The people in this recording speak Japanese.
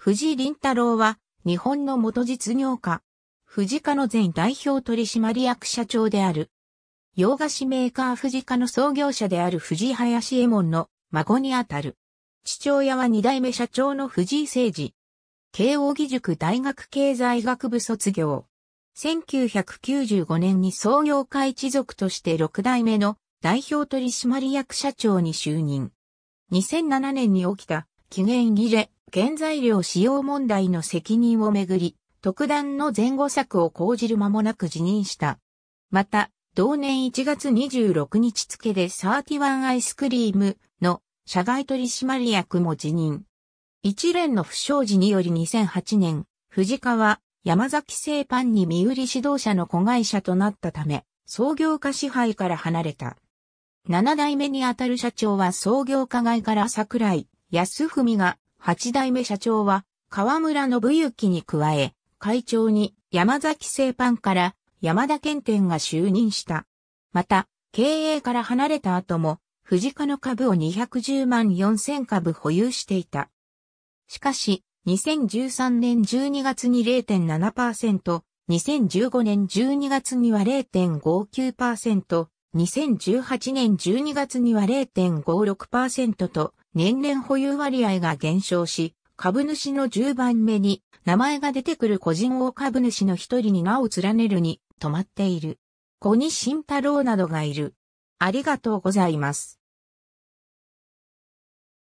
藤井林太郎は、日本の元実業家、藤家の前代表取締役社長である。洋菓子メーカー藤家の創業者である藤林右衛門の孫にあたる。父親は二代目社長の藤井誠二。慶応義塾大学経済学部卒業。1995年に創業家一族として六代目の代表取締役社長に就任。2007年に起きた期限切れ、原材料使用問題の責任をめぐり、特段の前後策を講じる間もなく辞任した。また、同年1月26日付で31アイスクリームの社外取締役も辞任。一連の不祥事により2008年、藤川、山崎製パンに身売り指導者の子会社となったため、創業家支配から離れた。七代目にあたる社長は創業家外から桜井安文が八代目社長は河村信之に加え、会長に山崎製パンから山田健店が就任した。また、経営から離れた後も、藤家の株を210万4000株保有していた。しかし、2013年12月に0.7%、2015年12月には0.59%、2018年12月には0.56%と年々保有割合が減少し、株主の10番目に名前が出てくる個人大株主の一人に名を連ねるに止まっている。小西慎太郎などがいる。ありがとうございます。